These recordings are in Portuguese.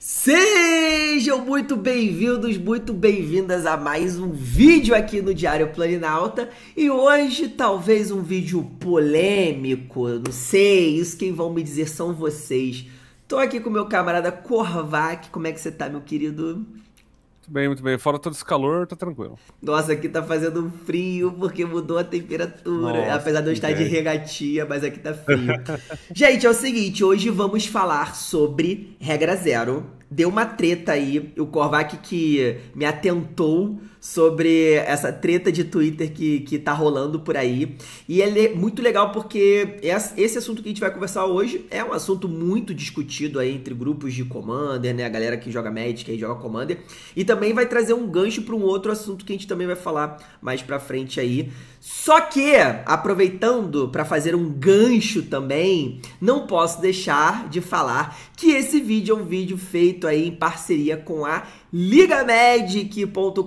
Sejam muito bem-vindos, muito bem-vindas a mais um vídeo aqui no Diário Planinalta e hoje talvez um vídeo polêmico, não sei, isso quem vão me dizer são vocês. Tô aqui com meu camarada Corvac, como é que você tá, meu querido? Muito bem, muito bem. Fora todo esse calor, tá tranquilo. Nossa, aqui tá fazendo frio porque mudou a temperatura. Nossa, Apesar de eu estar de regatia, mas aqui tá frio. Gente, é o seguinte, hoje vamos falar sobre regra zero deu uma treta aí, o Korvac que me atentou sobre essa treta de Twitter que, que tá rolando por aí. E ele é muito legal porque esse assunto que a gente vai conversar hoje é um assunto muito discutido aí entre grupos de Commander, né? A galera que joga Magic e joga Commander. E também vai trazer um gancho para um outro assunto que a gente também vai falar mais pra frente aí. Só que, aproveitando para fazer um gancho também, não posso deixar de falar que esse vídeo é um vídeo feito aí em parceria com a ligamedic.com.br,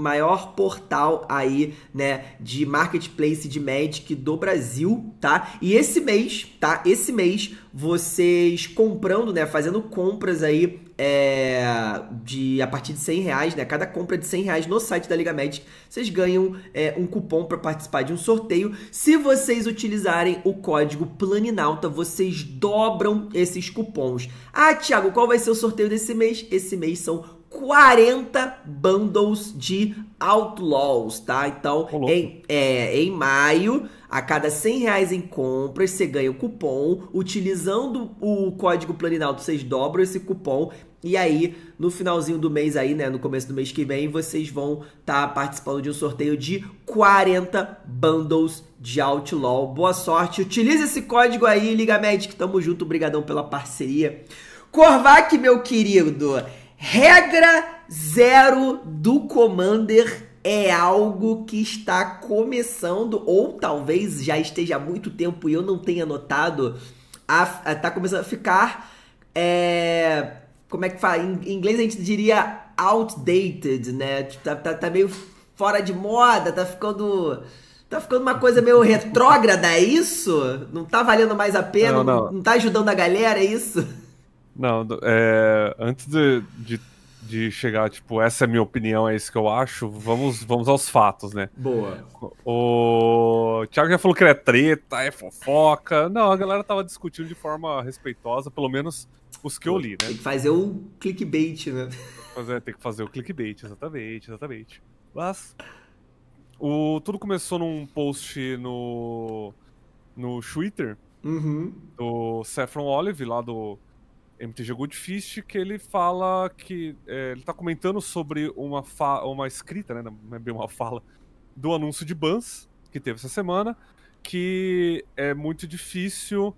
maior portal aí, né, de marketplace de Magic do Brasil, tá? E esse mês, tá? Esse mês vocês comprando, né, fazendo compras aí é, de a partir de 100 reais, né? Cada compra de 100 reais no site da Liga Magic, vocês ganham é, um cupom para participar de um sorteio. Se vocês utilizarem o código Planinalta, vocês dobram esses cupons. Ah, Thiago, qual vai ser o sorteio desse mês? Esse mês são 40 bundles de Outlaws, tá? Então, em, é, em maio, a cada 100 reais em compras, você ganha o cupom. Utilizando o código Planinalto, vocês dobram esse cupom. E aí, no finalzinho do mês aí, né, no começo do mês que vem, vocês vão estar tá participando de um sorteio de 40 bundles de Outlaw. Boa sorte, utilize esse código aí, Liga Magic, tamo junto, brigadão pela parceria. Corvac, meu querido, Regra zero do Commander é algo que está começando, ou talvez já esteja há muito tempo e eu não tenha notado, a, a eh, tá começando a ficar. É, como é que fala? Em inglês a gente diria outdated, né? Tipo, tá, tá, tá meio fora de moda, tá ficando. Tá ficando uma coisa meio retrógrada, é isso? Não tá valendo mais a pena? Não, não. não tá ajudando a galera, é isso? Não, é, antes de, de, de, chegar, tipo, essa é minha opinião, é isso que eu acho, vamos, vamos aos fatos, né? Boa. O, o Thiago já falou que era é treta, é fofoca. Não, a galera tava discutindo de forma respeitosa, pelo menos os que eu li, né? Tem que fazer o clickbait, né? Fazer, tem que fazer o clickbait, exatamente, exatamente. Mas o, tudo começou num post no, no Twitter uhum. do Saffron Olive, lá do MTG é Fish que ele fala que. É, ele tá comentando sobre uma, uma escrita, né? Não é bem uma fala, do anúncio de bans que teve essa semana, que é muito difícil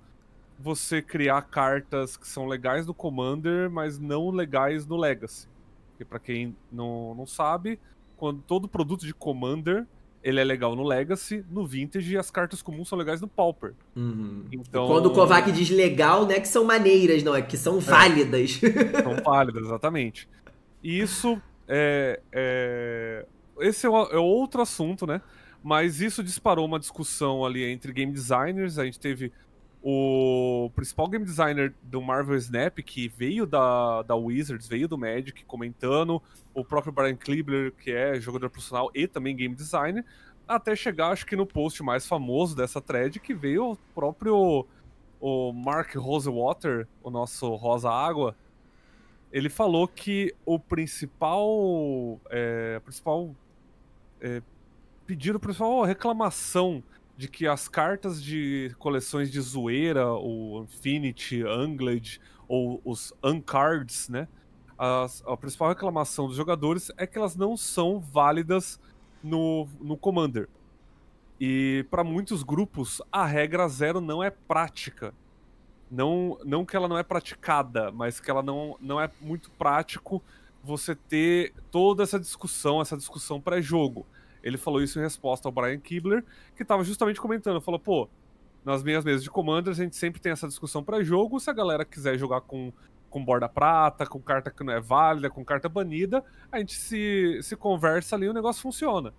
você criar cartas que são legais no Commander, mas não legais no Legacy. Porque para quem não, não sabe, quando todo produto de Commander ele é legal no Legacy, no Vintage e as cartas comuns são legais no Pauper. Uhum. Então... Quando o Kovac diz legal, não é que são maneiras, não, é que são é. válidas. É, são válidas, exatamente. E isso é, é... Esse é, é outro assunto, né? Mas isso disparou uma discussão ali entre game designers. A gente teve o principal game designer do Marvel Snap, que veio da, da Wizards, veio do Magic, comentando, o próprio Brian Klibler, que é jogador profissional e também game designer, até chegar, acho que no post mais famoso dessa thread, que veio o próprio o Mark Rosewater, o nosso Rosa Água, ele falou que o principal, é, principal é, pedido, principal reclamação de que as cartas de coleções de zoeira, o Infinity, Angled, ou os Uncards, né? As, a principal reclamação dos jogadores é que elas não são válidas no, no Commander. E para muitos grupos, a regra zero não é prática. Não, não que ela não é praticada, mas que ela não, não é muito prático você ter toda essa discussão, essa discussão pré-jogo. Ele falou isso em resposta ao Brian Kibler, que estava justamente comentando, falou, pô, nas minhas mesas de Commanders a gente sempre tem essa discussão para jogo, se a galera quiser jogar com com borda prata, com carta que não é válida, com carta banida, a gente se, se conversa ali e o negócio funciona.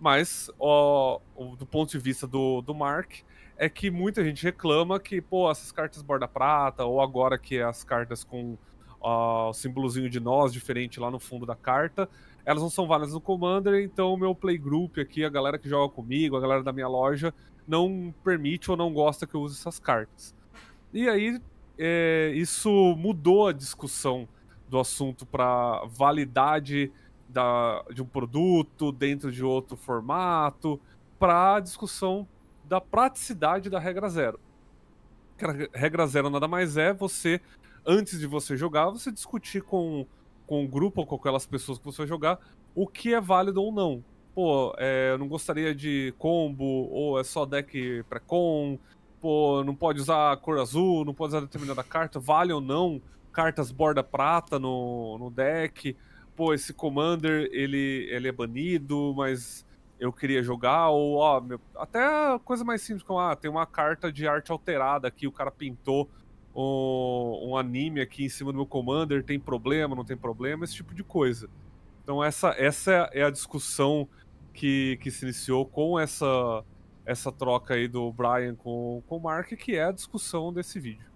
Mas, ó, do ponto de vista do, do Mark, é que muita gente reclama que, pô, essas cartas borda prata, ou agora que é as cartas com ó, o símbolozinho de nós diferente lá no fundo da carta. Elas não são válidas no Commander, então o meu playgroup aqui, a galera que joga comigo, a galera da minha loja, não permite ou não gosta que eu use essas cartas. E aí, é, isso mudou a discussão do assunto para validade da, de um produto dentro de outro formato, para a discussão da praticidade da regra zero. A regra zero nada mais é você antes de você jogar, você discutir com, com o grupo ou com aquelas pessoas que você vai jogar o que é válido ou não. Pô, é, eu não gostaria de combo, ou é só deck pré-com, pô, não pode usar cor azul, não pode usar determinada carta, vale ou não cartas borda prata no, no deck, pô, esse commander ele, ele é banido, mas eu queria jogar, ou ó, meu, até coisa mais simples como, ah, tem uma carta de arte alterada aqui, o cara pintou um, um anime aqui em cima do meu commander, tem problema, não tem problema, esse tipo de coisa. Então essa, essa é a discussão que, que se iniciou com essa, essa troca aí do Brian com, com o Mark, que é a discussão desse vídeo.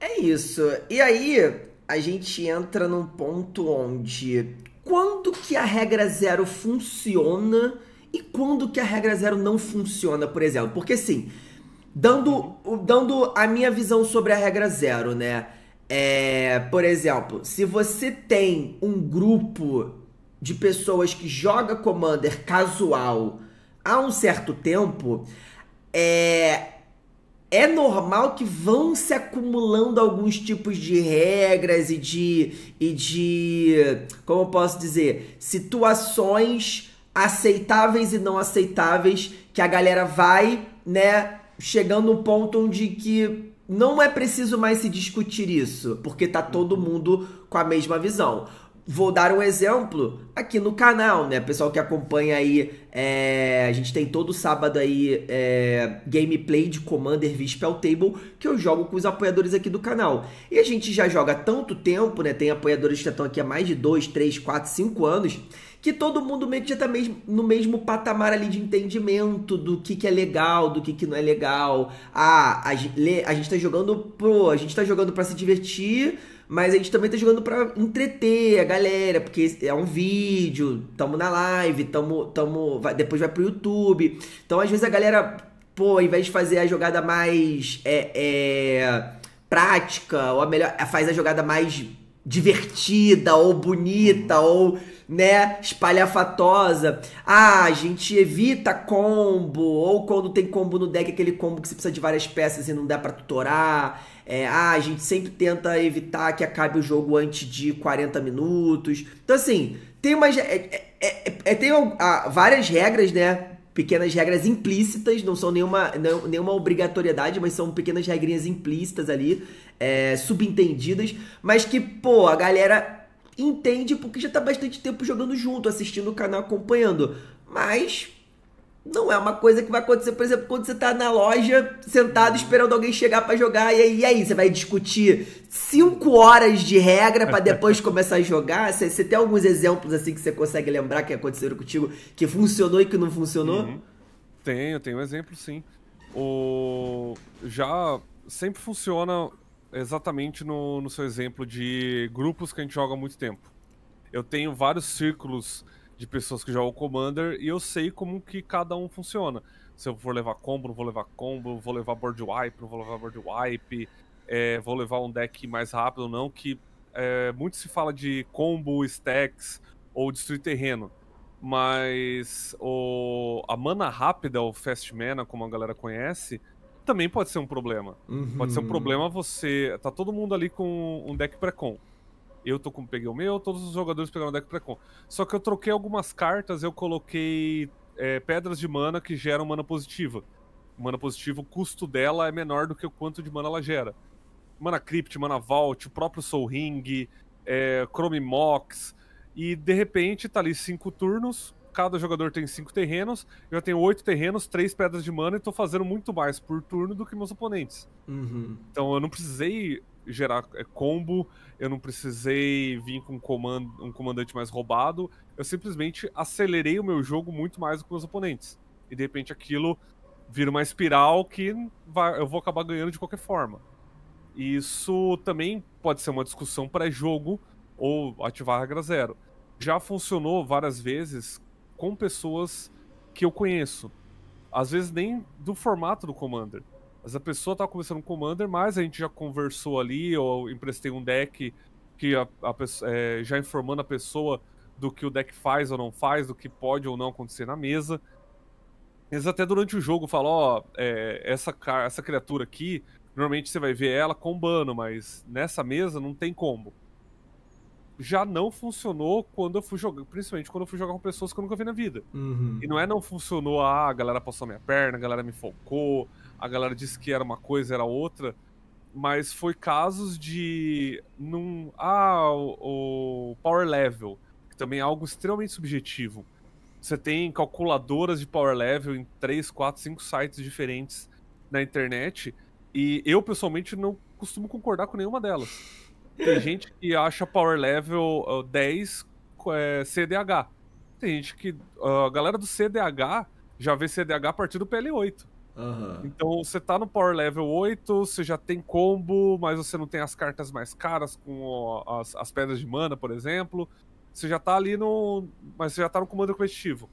É isso. E aí a gente entra num ponto onde quando que a regra zero funciona e quando que a regra zero não funciona, por exemplo. Porque assim, Dando, dando a minha visão sobre a regra zero, né? É, por exemplo, se você tem um grupo de pessoas que joga Commander casual há um certo tempo, é, é normal que vão se acumulando alguns tipos de regras e de, e de como eu posso dizer, situações aceitáveis e não aceitáveis que a galera vai, né, chegando um ponto onde que não é preciso mais se discutir isso, porque tá todo mundo com a mesma visão. Vou dar um exemplo aqui no canal, né? Pessoal que acompanha aí, é, a gente tem todo sábado aí é, gameplay de Commander via Spell Table que eu jogo com os apoiadores aqui do canal. E a gente já joga tanto tempo, né? Tem apoiadores que já estão aqui há mais de 2, 3, 4, 5 anos, que todo mundo meio que já está mesmo, no mesmo patamar ali de entendimento do que, que é legal, do que, que não é legal. Ah, a, a gente está jogando pro. A gente tá jogando para se divertir mas a gente também tá jogando pra entreter a galera, porque é um vídeo, tamo na live, tamo. tamo vai, depois vai pro YouTube. Então, às vezes, a galera, pô, ao invés de fazer a jogada mais é, é, prática, ou a melhor. faz a jogada mais divertida, ou bonita, ou né, espalhafatosa. Ah, a gente evita combo, ou quando tem combo no deck, aquele combo que você precisa de várias peças e não dá para tutorar. É, ah, a gente sempre tenta evitar que acabe o jogo antes de 40 minutos. Então, assim, tem umas. É é, é, é, tem ah, várias regras, né? Pequenas regras implícitas, não são nenhuma, não, nenhuma obrigatoriedade, mas são pequenas regrinhas implícitas ali, é, subentendidas, mas que, pô, a galera entende porque já tá bastante tempo jogando junto, assistindo o canal, acompanhando. Mas não é uma coisa que vai acontecer, por exemplo, quando você está na loja sentado esperando alguém chegar para jogar e aí, e aí, você vai discutir cinco horas de regra para depois começar a jogar. Você, você, tem alguns exemplos assim que você consegue lembrar que aconteceram contigo, que funcionou e que não funcionou? Uhum. Tenho, tenho um exemplo sim. O já sempre funciona exatamente no, no seu exemplo de grupos que a gente joga há muito tempo. Eu tenho vários círculos de pessoas que jogam Commander e eu sei como que cada um funciona. Se eu for levar combo, não vou levar combo, vou levar board wipe, não vou levar board wipe, é, vou levar um deck mais rápido ou não, que é, muito se fala de combo, stacks ou destruir terreno. Mas o, a mana rápida, ou fast mana, como a galera conhece, também pode ser um problema. Uhum. Pode ser um uhum. problema você. Tá todo mundo ali com um deck pré-com. Eu tô com, peguei o meu, todos os jogadores pegaram deck pré-com. Só que eu troquei algumas cartas, eu coloquei é, pedras de mana que geram mana positiva. Mana positiva, o custo dela é menor do que o quanto de mana ela gera. Mana Crypt, Mana Vault, o próprio Soul Ring, é, Chrome Mox. E de repente tá ali cinco turnos, cada jogador tem cinco terrenos, eu já tenho oito terrenos, três pedras de mana e tô fazendo muito mais por turno do que meus oponentes. Uhum. Então eu não precisei gerar é, combo, eu não precisei vir com um, comando, um comandante mais roubado, eu simplesmente acelerei o meu jogo muito mais do que meus oponentes. E de repente aquilo vira uma espiral que vai, eu vou acabar ganhando de qualquer forma. E isso também pode ser uma discussão pré-jogo ou ativar a regra zero. Já funcionou várias vezes com pessoas que eu conheço. Às vezes nem do formato do Commander. Mas a pessoa conversando começando um Commander, mas a gente já conversou ali, ou emprestei um deck que a, a é, já informando a pessoa do que o deck faz ou não faz, do que pode ou não acontecer na mesa. Eles até durante o jogo falam, ó, é, essa, essa criatura aqui, normalmente você vai ver ela combando, mas nessa mesa não tem combo já não funcionou quando eu fui jogar, principalmente quando eu fui jogar com pessoas que eu nunca vi na vida. Uhum. E não é não funcionou, ah, a galera passou minha perna, a galera me focou, a galera disse que era uma coisa, era outra, mas foi casos de num ah, o, o power level, que também é algo extremamente subjetivo. Você tem calculadoras de power level em 3, 4, 5 sites diferentes na internet, e eu pessoalmente não costumo concordar com nenhuma delas. Tem gente que acha power level 10 é, CDH. Tem gente que. A galera do CDH já vê CDH a partir do PL8. Uhum. Então você tá no Power Level 8, você já tem combo, mas você não tem as cartas mais caras com as, as pedras de mana, por exemplo. Você já tá ali no. Mas você já tá no comando competitivo.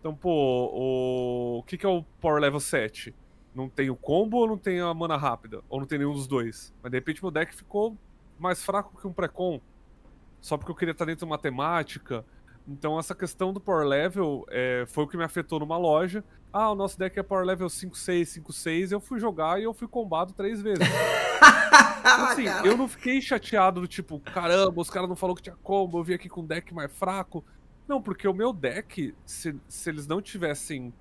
Então, pô, o, o que, que é o Power Level 7? Não tem o combo ou não tem a mana rápida? Ou não tem nenhum dos dois? Mas de repente meu deck ficou mais fraco que um Precon, só porque eu queria estar dentro de uma temática. Então, essa questão do power level é, foi o que me afetou numa loja. Ah, o nosso deck é power level 5, 6, 5, 6. Eu fui jogar e eu fui combado três vezes. então, assim, cara. eu não fiquei chateado do tipo, caramba, os caras não falaram que tinha combo, eu vim aqui com um deck mais fraco. Não, porque o meu deck, se, se eles não tivessem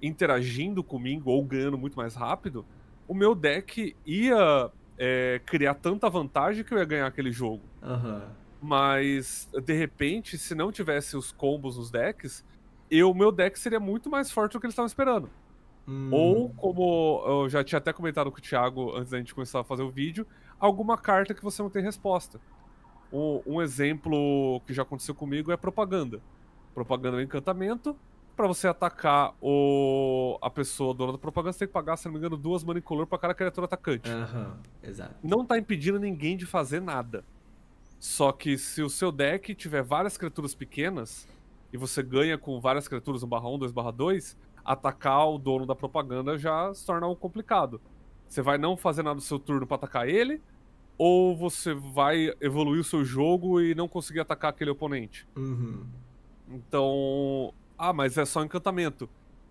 interagindo comigo ou ganhando muito mais rápido, o meu deck ia é, criar tanta vantagem que eu ia ganhar aquele jogo. Uhum. Mas, de repente, se não tivesse os combos nos decks, o meu deck seria muito mais forte do que eles estavam esperando. Hum. Ou, como eu já tinha até comentado com o Thiago antes da gente começar a fazer o vídeo, alguma carta que você não tem resposta. Um, um exemplo que já aconteceu comigo é propaganda. Propaganda é um encantamento, para você atacar o, a pessoa dona da propaganda, você tem que pagar, se não me engano, duas mana incolor para cada criatura atacante. Uhum, exato. Não tá impedindo ninguém de fazer nada. Só que se o seu deck tiver várias criaturas pequenas, e você ganha com várias criaturas, 1/1, 2/2, atacar o dono da propaganda já se torna um complicado. Você vai não fazer nada no seu turno para atacar ele, ou você vai evoluir o seu jogo e não conseguir atacar aquele oponente. Uhum. Então, ah, mas é só encantamento.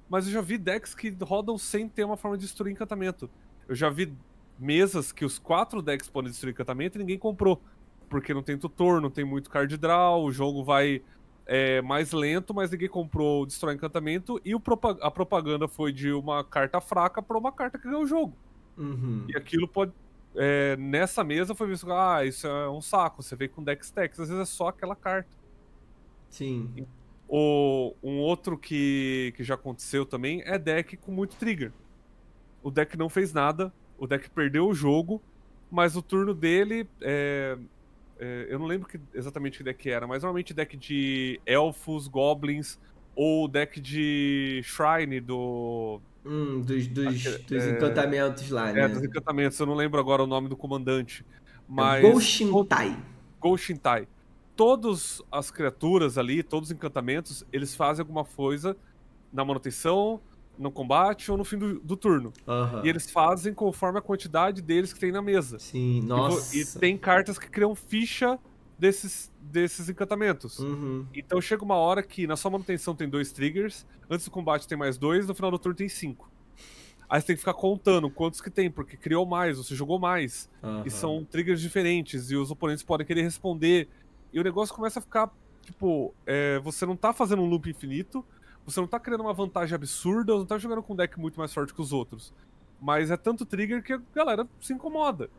Mas eu já vi decks que rodam sem ter uma forma de destruir encantamento. Eu já vi mesas que os quatro decks podem destruir encantamento e ninguém comprou. Porque não tem tutor, não tem muito card draw, o jogo vai é, mais lento, mas ninguém comprou destrói encantamento e a propaganda foi de uma carta fraca para uma carta que ganhou o jogo. Uhum. E aquilo pode. É, nessa mesa foi visto, ah, isso é um saco, você vem com decks stacks, às vezes é só aquela carta. Sim. Então, o, um outro que, que já aconteceu também é deck com muito trigger. O deck não fez nada, o deck perdeu o jogo, mas o turno dele. É, é, eu não lembro que, exatamente que deck era, mas normalmente deck de elfos, goblins ou deck de shrine do. Hum, dos, dos, dos é, encantamentos lá, é, né? É, dos encantamentos, eu não lembro agora o nome do comandante. É mas. Goshintai. Goshintai todas as criaturas ali, todos os encantamentos, eles fazem alguma coisa na manutenção, no combate ou no fim do, do turno. Uhum. E eles fazem conforme a quantidade deles que tem na mesa. Sim, nossa. E, e tem cartas que criam ficha desses, desses encantamentos. Uhum. Então chega uma hora que na sua manutenção tem dois triggers, antes do combate tem mais dois, no final do turno tem cinco. Aí você tem que ficar contando quantos que tem, porque criou mais, você jogou mais. Uhum. E são triggers diferentes, e os oponentes podem querer responder e o negócio começa a ficar, tipo, é, você não tá fazendo um loop infinito, você não tá criando uma vantagem absurda, não tá jogando com um deck muito mais forte que os outros. Mas é tanto trigger que a galera se incomoda.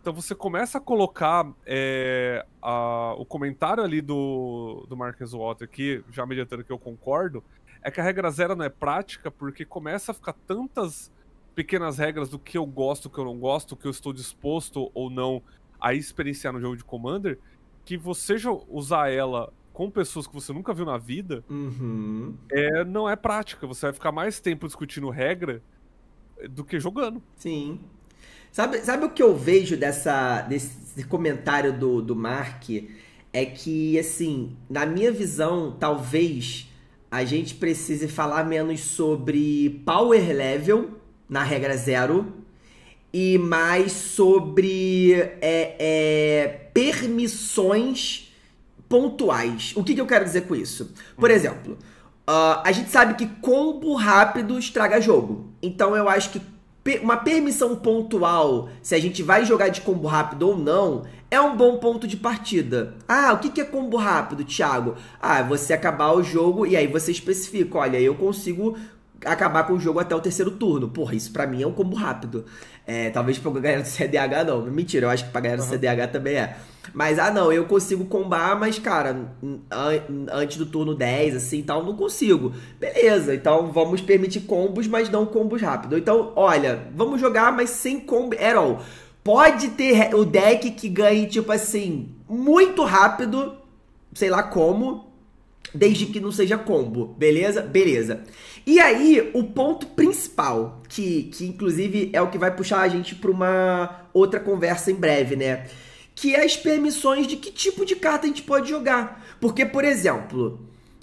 Então você começa a colocar é, a, o comentário ali do, do Marcus Walter, aqui já mediatando que eu concordo, é que a regra zero não é prática, porque começa a ficar tantas pequenas regras do que eu gosto, o que eu não gosto, o que eu estou disposto ou não a experienciar no jogo de Commander, que você usar ela com pessoas que você nunca viu na vida uhum. é, não é prática. Você vai ficar mais tempo discutindo regra eh, do que jogando. Sim. Sabe, sabe o que eu vejo dessa, desse comentário do, do Mark? É que, assim, na minha visão, talvez a gente precise falar menos sobre power level na regra zero e mais sobre é, é, permissões pontuais. O que, que, eu quero dizer com isso? Por uhum. exemplo, uh, a gente sabe que combo rápido estraga jogo. Então eu acho que uma permissão pontual, se a gente vai jogar de combo rápido ou não, é um bom ponto de partida. Ah, o que é combo rápido, Thiago? Ah, você acabar o jogo e aí você especifica, olha, eu consigo acabar com o jogo até o terceiro turno. Porra, isso para mim é um combo rápido. É, talvez pra ganhar do CDH não. Mentira, eu acho que pra ganhar do uhum. CDH também é. Mas, ah não, eu consigo combar, mas, cara, an antes do turno 10, assim, tal, não consigo. Beleza, então vamos permitir combos, mas não combos rápidos. Então, olha, vamos jogar, mas sem combo at all. Pode ter o deck que ganhe, tipo assim, muito rápido, sei lá como, desde que não seja combo, beleza? Beleza. E aí, o ponto principal, que, que inclusive é o que vai puxar a gente para uma outra conversa em breve, né? Que é as permissões de que tipo de carta a gente pode jogar. Porque, por exemplo,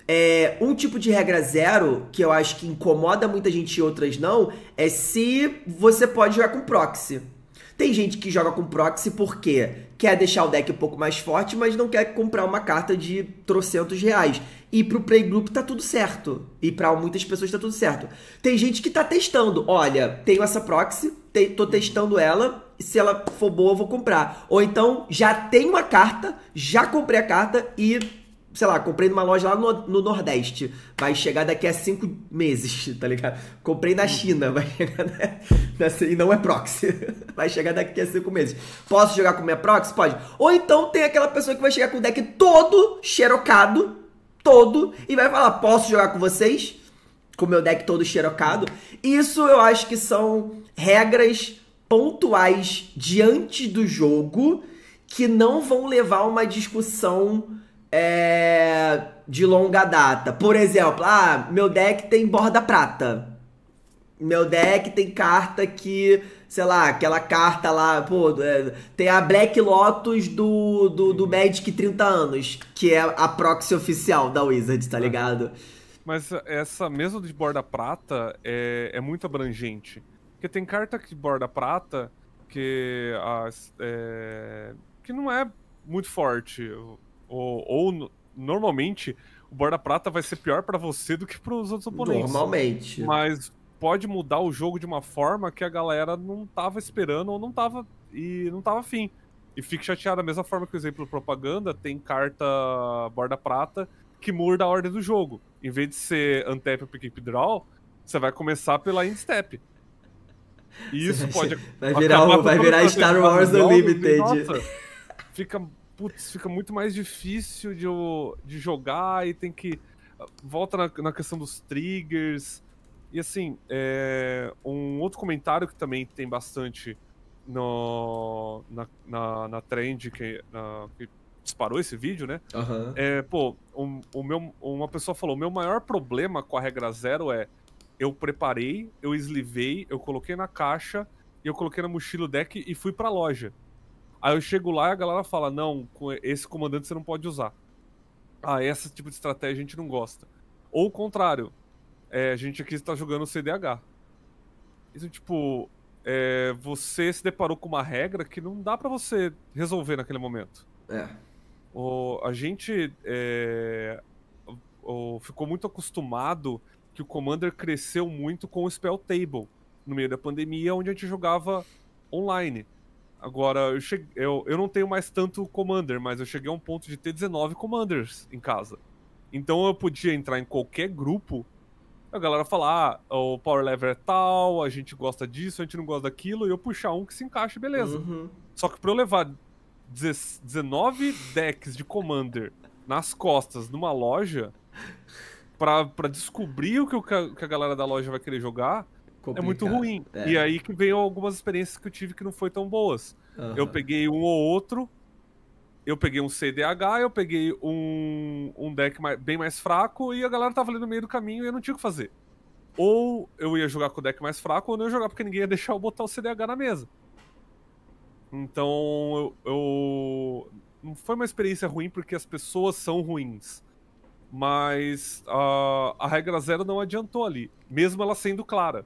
é, um tipo de regra zero, que eu acho que incomoda muita gente e outras não, é se você pode jogar com proxy. Tem gente que joga com proxy porque quer deixar o deck um pouco mais forte, mas não quer comprar uma carta de trocentos reais. E pro playgroup tá tudo certo. E para muitas pessoas tá tudo certo. Tem gente que tá testando. Olha, tenho essa proxy, te, tô testando ela. Se ela for boa, eu vou comprar. Ou então, já tenho uma carta, já comprei a carta e sei lá, comprei numa loja lá no, no, Nordeste, vai chegar daqui a cinco meses, tá ligado? Comprei na hum. China, vai chegar e não é proxy, vai chegar daqui a cinco meses. Posso jogar com minha proxy? Pode. Ou então tem aquela pessoa que vai chegar com o deck todo xerocado, todo, e vai falar, posso jogar com vocês? Com meu deck todo xerocado. Isso eu acho que são regras pontuais diante do jogo que não vão levar uma discussão é, de longa data. Por exemplo, ah, meu deck tem borda prata. Meu deck tem carta que, sei lá, aquela carta lá, pô, é, tem a Black Lotus do, do, do uhum. Magic 30 anos, que é a proxy oficial da Wizard, tá é. ligado? Mas essa mesa de borda prata é, é muito abrangente. Porque tem carta que borda prata que, as, é, que não é muito forte. Ou, ou normalmente o Borda Prata vai ser pior para você do que para os outros oponentes. Normalmente. Mas pode mudar o jogo de uma forma que a galera não tava esperando ou não tava e não tava afim. E fique chateado da mesma forma que o exemplo propaganda tem carta borda prata que muda a ordem do jogo. Em vez de ser untap ou pick draw, você vai começar pela instep. E isso vai, pode vai virar, vai virar Star Wars Unlimited. Nossa, fica putz, fica muito mais difícil de, de jogar e tem que. Volta na, na questão dos triggers. E assim, é, um outro comentário que também tem bastante no, na, na, na trend que, na, que disparou esse vídeo, né? Uhum. É, pô, um, o meu, uma pessoa falou: meu maior problema com a regra zero é eu preparei, eu eslivei, eu coloquei na caixa, eu coloquei na mochila o deck e fui pra loja. Aí eu chego lá e a galera fala: não, esse comandante você não pode usar. Ah, esse tipo de estratégia a gente não gosta. Ou o contrário, é, a gente aqui está jogando CDH. Isso, tipo, é, você se deparou com uma regra que não dá para você resolver naquele momento. É. O, a gente é, o, ficou muito acostumado que o Commander cresceu muito com o Spell Table no meio da pandemia, onde a gente jogava online. Agora, eu, cheguei, eu, eu não tenho mais tanto Commander, mas eu cheguei a um ponto de ter 19 Commanders em casa. Então eu podia entrar em qualquer grupo, a galera falar, ah, o power level é tal, a gente gosta disso, a gente não gosta daquilo, e eu puxar um que se encaixe, beleza. Uhum. Só que pra eu levar 19 decks de Commander nas costas numa loja, pra, pra descobrir o que, o que a galera da loja vai querer jogar, Complicado. É muito ruim. É. E aí que veio algumas experiências que eu tive que não foi tão boas. Uhum. Eu peguei um ou outro, eu peguei um CDH, eu peguei um, um deck mais, bem mais fraco e a galera tava ali no meio do caminho e eu não tinha o que fazer. Ou eu ia jogar com o deck mais fraco, ou não ia jogar porque ninguém ia deixar eu botar o CDH na mesa. Então, eu, eu... Não foi uma experiência ruim porque as pessoas são ruins. Mas uh, a regra zero não adiantou ali, mesmo ela sendo clara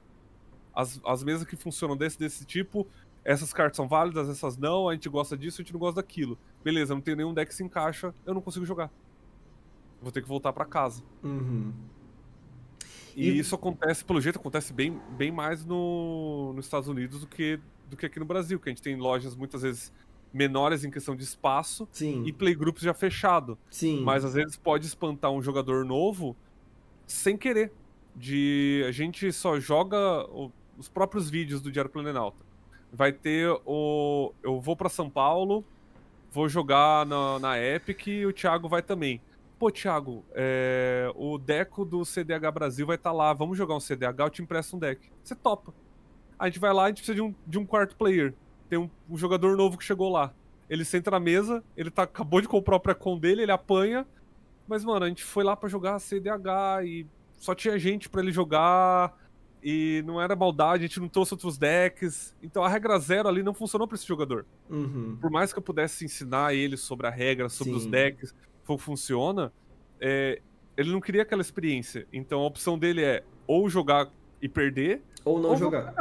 as, as mesas que funcionam desse, desse tipo, essas cartas são válidas, essas não, a gente gosta disso, a gente não gosta daquilo. Beleza, não tem nenhum deck que se encaixa, eu não consigo jogar. Vou ter que voltar para casa. Uhum. E, e, isso acontece, pelo jeito, acontece bem, bem mais no, nos Estados Unidos do que, do que aqui no Brasil, que a gente tem lojas muitas vezes menores em questão de espaço Sim. e playgroups já fechado. Sim. Mas às vezes pode espantar um jogador novo sem querer. De a gente só joga os próprios vídeos do Diário Planalto. Vai ter o. Eu vou para São Paulo, vou jogar na, na Epic e o Thiago vai também. Pô, Thiago, é, o Deco do CDH Brasil vai estar tá lá, vamos jogar um CDH, eu te empresto um deck. Você topa. A gente vai lá, a gente precisa de um, de um quarto player. Tem um, um jogador novo que chegou lá. Ele senta na mesa, ele tá, acabou de comprar o próprio con dele, ele apanha. Mas, mano, a gente foi lá para jogar CDH e só tinha gente para ele jogar. E não era maldade, a gente não trouxe outros decks. Então a regra zero ali não funcionou para esse jogador. Uhum. Por mais que eu pudesse ensinar ele sobre a regra, sobre Sim. os decks, como funciona, é, ele não queria aquela experiência. Então a opção dele é ou jogar e perder, ou não ou jogar.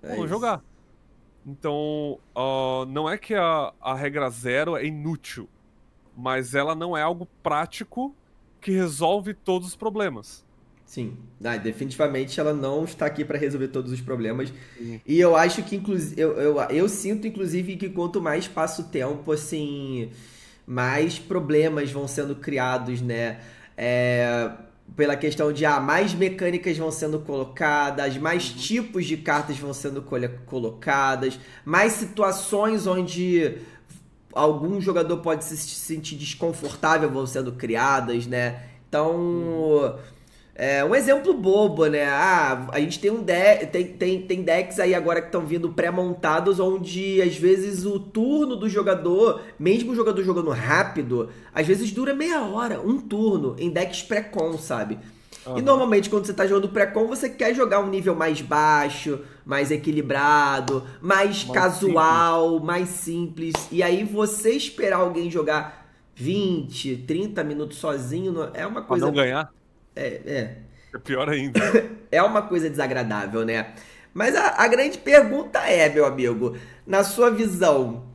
É ou isso. jogar. Então, uh, não é que a, a regra zero é inútil, mas ela não é algo prático que resolve todos os problemas. Sim. Ah, definitivamente ela não está aqui para resolver todos os problemas. E eu acho que, inclusive, eu, eu, eu sinto, inclusive, que quanto mais passa o tempo, assim, mais problemas vão sendo criados, né? É, pela questão de ah, mais mecânicas vão sendo colocadas, mais uhum. tipos de cartas vão sendo colocadas, mais situações onde algum jogador pode se sentir desconfortável vão sendo criadas, né? Então. Uhum é, um exemplo bobo, né? Ah, a gente tem um de tem, tem, tem decks aí agora que estão vindo pré-montados, onde às vezes o turno do jogador, mesmo o jogador jogando rápido, às vezes dura meia hora, um turno, em decks pré-con, sabe? Uhum. E normalmente quando você está jogando pré-com, você quer jogar um nível mais baixo, mais equilibrado, mais, mais casual, simples. mais simples. E aí você esperar alguém jogar 20, 30 minutos sozinho é uma coisa. Pra não ganhar? É, é. é pior ainda. é uma coisa desagradável, né? Mas a, a grande pergunta é, meu amigo, na sua visão,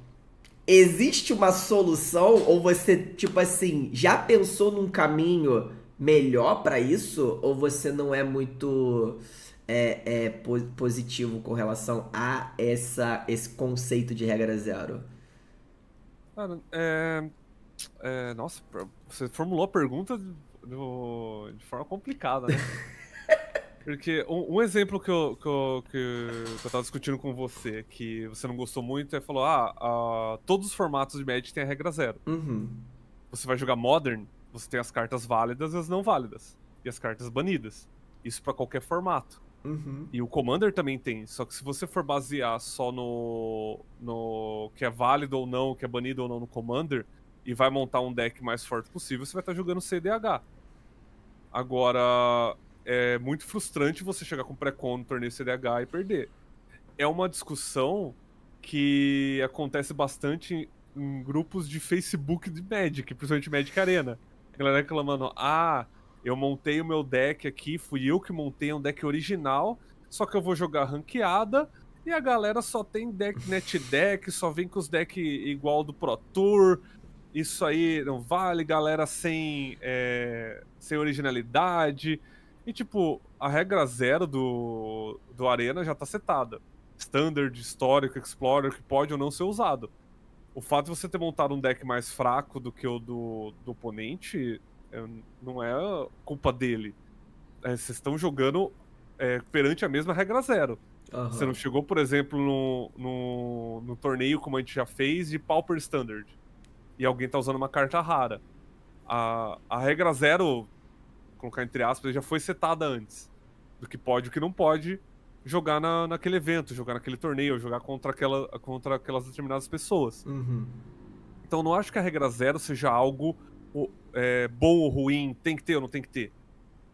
existe uma solução ou você, tipo assim, já pensou num caminho melhor para isso ou você não é muito é, é, positivo com relação a essa, esse conceito de regra zero? Cara, é, é, nossa, você formulou a pergunta do, de forma complicada, né? Porque um, um, exemplo que eu, que, eu, que, eu tava discutindo com você, que você não gostou muito, é falou: ah, uh, todos os formatos de Magic tem a regra zero. Uhum. Você vai jogar Modern, você tem as cartas válidas e as não válidas. E as cartas banidas. Isso para qualquer formato. Uhum. E o Commander também tem, só que se você for basear só no, no que é válido ou não, que é banido ou não no Commander, e vai montar um deck mais forte possível, você vai estar tá jogando CDH. Agora, é muito frustrante você chegar com pré-con no torneio CDH e perder. É uma discussão que acontece bastante em grupos de Facebook de Magic, principalmente Magic Arena. A galera reclamando, ah, eu montei o meu deck aqui, fui eu que montei é um deck original, só que eu vou jogar ranqueada, e a galera só tem deck net deck, só vem com os decks igual do Pro Tour, isso aí não vale, galera sem, é, sem originalidade. E, tipo, a regra zero do, do Arena já tá setada. Standard, histórico, Explorer, que pode ou não ser usado. O fato de você ter montado um deck mais fraco do que o do, do oponente é, não é culpa dele. É, vocês estão jogando é, perante a mesma regra zero. Uhum. Você não chegou, por exemplo, no, no, no torneio como a gente já fez de Pauper Standard e alguém tá usando uma carta rara. A, a regra zero, colocar entre aspas, já foi setada antes. Do que pode e o que não pode jogar na, naquele evento, jogar naquele torneio, jogar contra, aquela, contra aquelas determinadas pessoas. Uhum. Então não acho que a regra zero seja algo é, bom ou ruim, tem que ter ou não tem que ter.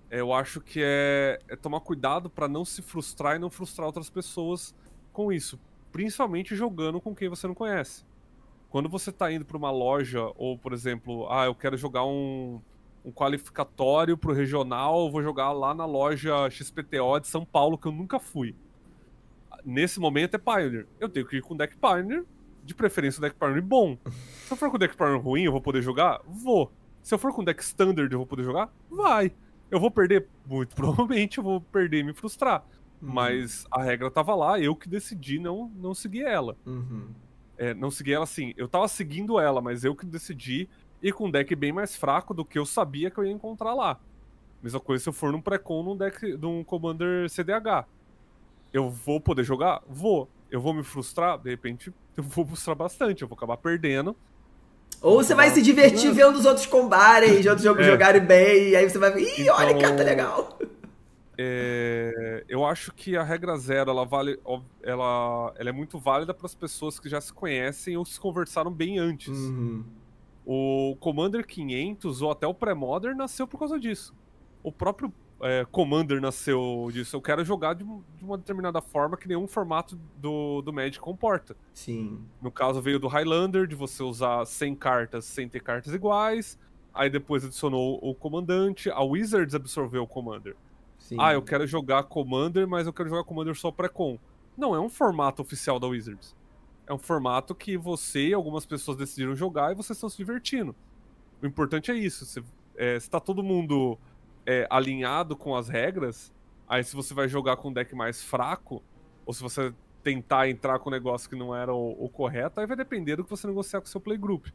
É, eu acho que é, é tomar cuidado para não se frustrar e não frustrar outras pessoas com isso, principalmente jogando com quem você não conhece. Quando você está indo para uma loja, ou, por exemplo, ah, eu quero jogar um, um qualificatório pro regional, eu vou jogar lá na loja XPTO de São Paulo, que eu nunca fui. Nesse momento é Pioneer. Eu tenho que ir com deck Pioneer, de preferência um deck Pioneer bom. Se eu for com deck Pioneer ruim, eu vou poder jogar? Vou. Se eu for com deck Standard, eu vou poder jogar? Vai. Eu vou perder? Muito provavelmente eu vou perder e me frustrar. Uhum. Mas a regra tava lá, eu que decidi não, não seguir ela. Uhum. É, não segui ela assim. Eu tava seguindo ela, mas eu que decidi ir com um deck bem mais fraco do que eu sabia que eu ia encontrar lá. Mesma coisa se eu for num pré-con num deck de um Commander CDH. Eu vou poder jogar? Vou. Eu vou me frustrar? De repente, eu vou frustrar bastante, eu vou acabar perdendo. Ou você vai se divertir vendo os outros combarem, os outros é. jogarem bem, e aí você vai ver, ih, então, olha que carta então, legal. É, eu acho que a regra zero ela vale, ela, ela é muito válida para as pessoas que já se conhecem ou se conversaram bem antes. Uhum. O Commander 500 ou até o pré-modern nasceu por causa disso. O próprio é, Commander nasceu disso. Eu quero jogar de, de, uma determinada forma que nenhum formato do, do Magic comporta. Sim. No caso veio do Highlander de você usar 100 cartas sem ter cartas iguais. Aí depois adicionou o comandante. A Wizards absorveu o Commander. Sim. Ah, eu quero jogar Commander, mas eu quero jogar Commander só pré-com. Não, é um formato oficial da Wizards. É um formato que você e algumas pessoas decidiram jogar e vocês estão se divertindo. O importante é isso. Se, é, tá todo mundo é, alinhado com as regras, aí se você vai jogar com um deck mais fraco, ou se você tentar entrar com um negócio que não era o, o correto, aí vai depender do que você negociar com o seu playgroup.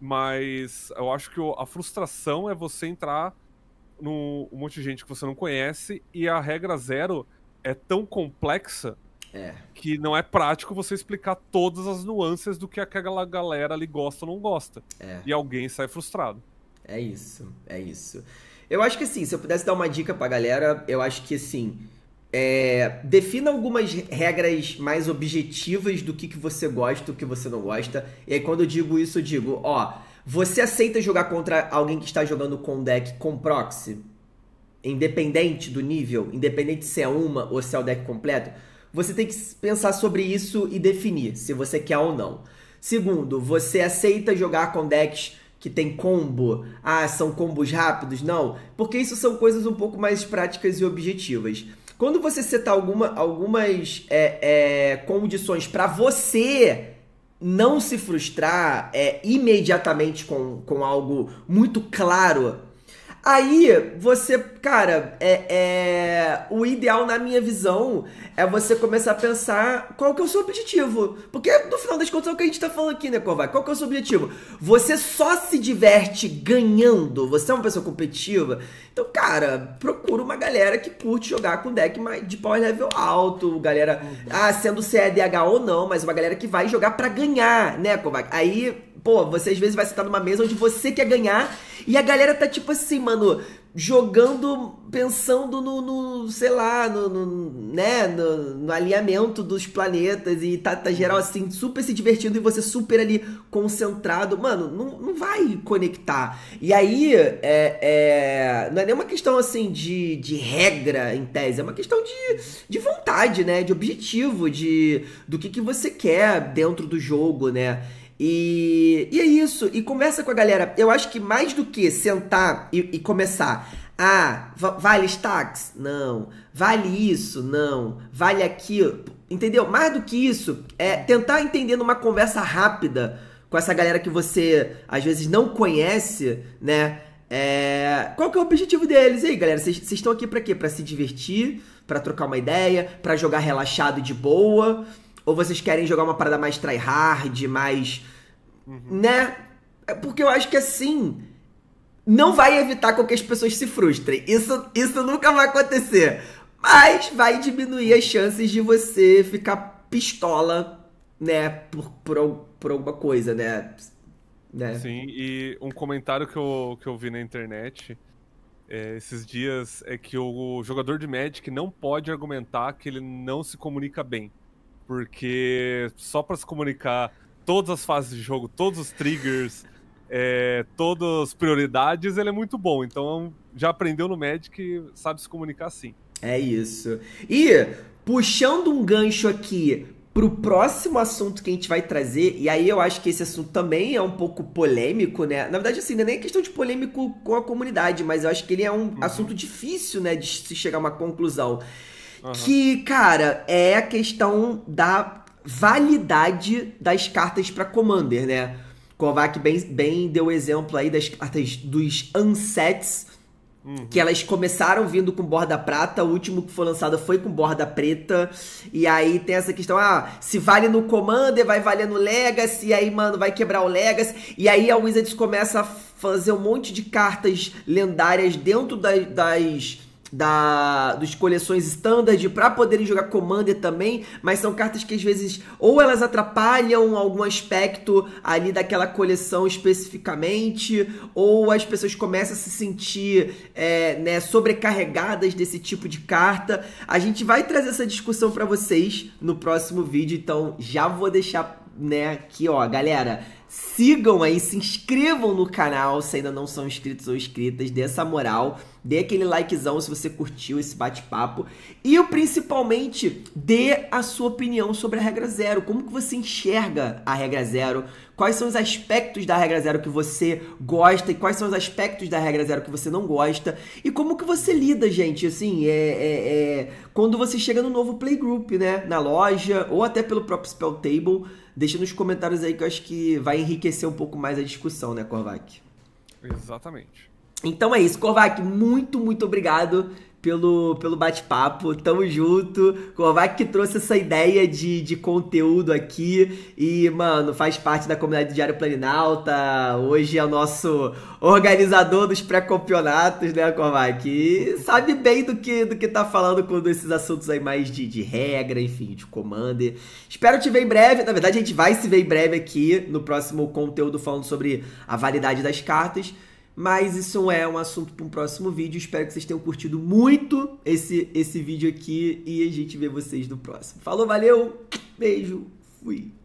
Mas eu acho que a frustração é você entrar no, um monte de gente que você não conhece e a regra zero é tão complexa é. que não é prático você explicar todas as nuances do que aquela galera ali gosta ou não gosta. É. E alguém sai frustrado. É isso, é isso. Eu acho que assim, se eu pudesse dar uma dica pra galera, eu acho que assim. É, defina algumas regras mais objetivas do que, que você gosta e do que você não gosta. E aí, quando eu digo isso, eu digo, ó, você aceita jogar contra alguém que está jogando com deck com proxy? Independente do nível, independente se é uma ou se é o deck completo, você tem que pensar sobre isso e definir se você quer ou não. Segundo, você aceita jogar com decks que tem combo? Ah, são combos rápidos? Não, porque isso são coisas um pouco mais práticas e objetivas. Quando você setar alguma, algumas é, é, condições para você não se frustrar é, imediatamente com, com algo muito claro Aí você, cara, é, é, o ideal na minha visão é você começar a pensar qual que é o seu objetivo. Porque no final das contas é o que a gente tá falando aqui, né, Kovac? Qual que é o seu objetivo? Você só se diverte ganhando, você é uma pessoa competitiva. Então, cara, procura uma galera que curte jogar com deck de power level alto, galera, ah, sendo CEDH ou não, mas uma galera que vai jogar para ganhar, né, Kovac? Aí pô, você às vezes vai sentar numa mesa onde você quer ganhar e a galera tá tipo assim, mano, jogando, pensando no, no sei lá, no, no né, no, no, alinhamento dos planetas e tá, tá, geral assim, super se divertindo e você super ali concentrado. Mano, não, não vai conectar. E aí, é, é, não é uma questão assim de, de regra em tese, é uma questão de, de vontade, né, de objetivo, de do que, que você quer dentro do jogo, né. E, e é isso. E conversa com a galera. Eu acho que mais do que sentar e, e começar. Ah, vale stacks? Não. Vale isso? Não. Vale aquilo? Entendeu? Mais do que isso, é tentar entender numa conversa rápida com essa galera que você às vezes não conhece, né? É... Qual que é o objetivo deles? E aí, galera, vocês estão aqui para quê? Para se divertir, para trocar uma ideia, para jogar relaxado de boa. Ou vocês querem jogar uma parada mais tryhard, mais. Uhum. Né? É porque eu acho que assim. Não vai evitar com que as pessoas se frustrem. Isso, isso nunca vai acontecer. Mas vai diminuir as chances de você ficar pistola, né? Por, por, por alguma coisa, né? né? Sim, e um comentário que eu, que eu vi na internet. É, esses dias é que o jogador de Magic não pode argumentar que ele não se comunica bem porque só para se comunicar todas as fases de jogo, todos os triggers, é, todas as prioridades, ele é muito bom. Então já aprendeu no Magic, sabe se comunicar sim. É isso. E puxando um gancho aqui pro próximo assunto que a gente vai trazer, e aí eu acho que esse assunto também é um pouco polêmico, né? Na verdade, assim, não é nem questão de polêmico com a comunidade, mas eu acho que ele é um uhum. assunto difícil, né, de se chegar a uma conclusão Uhum. Que, cara, é a questão da validade das cartas para Commander, né? Kovac bem, bem deu exemplo aí das cartas dos unsets, uhum. que elas começaram vindo com borda prata, o último que foi lançado foi com borda preta, e aí tem essa questão, ah, se vale no Commander, vai valer no Legacy, e aí, mano, vai quebrar o Legacy, e aí a Wizards começa a fazer um monte de cartas lendárias dentro da, das da dos coleções standard para poderem jogar Commander também, mas são cartas que às vezes ou elas atrapalham algum aspecto ali daquela coleção especificamente, ou as pessoas começam a se sentir é, né, sobrecarregadas desse tipo de carta. A gente vai trazer essa discussão para vocês no próximo vídeo, então já vou deixar né, aqui ó, galera sigam aí, se inscrevam no canal se ainda não são inscritos ou inscritas, dê essa moral. Dê aquele likezão se você curtiu esse bate-papo. E principalmente, dê a sua opinião sobre a regra zero. Como que você enxerga a regra zero? Quais são os aspectos da regra zero que você gosta e quais são os aspectos da regra zero que você não gosta? E como que você lida, gente, assim, é, é, é quando você chega no novo playgroup, né? Na loja ou até pelo próprio Spell Table. Deixa nos comentários aí que eu acho que vai enriquecer um pouco mais a discussão, né, Korvac? Exatamente. Então é isso, Kovac, muito, muito obrigado pelo, pelo bate-papo. Tamo junto. Kovac que trouxe essa ideia de, de conteúdo aqui e, mano, faz parte da comunidade do Diário Planinalta. Hoje é o nosso organizador dos pré-campeonatos, né, Kovac? E sabe bem do que, do que tá falando quando esses assuntos aí mais de, de regra, enfim, de commander. Espero te ver em breve. Na verdade, a gente vai se ver em breve aqui no próximo conteúdo falando sobre a validade das cartas. Mas isso é um assunto para um próximo vídeo. Espero que vocês tenham curtido muito esse, esse vídeo aqui e a gente vê vocês no próximo. Falou, valeu, beijo, fui!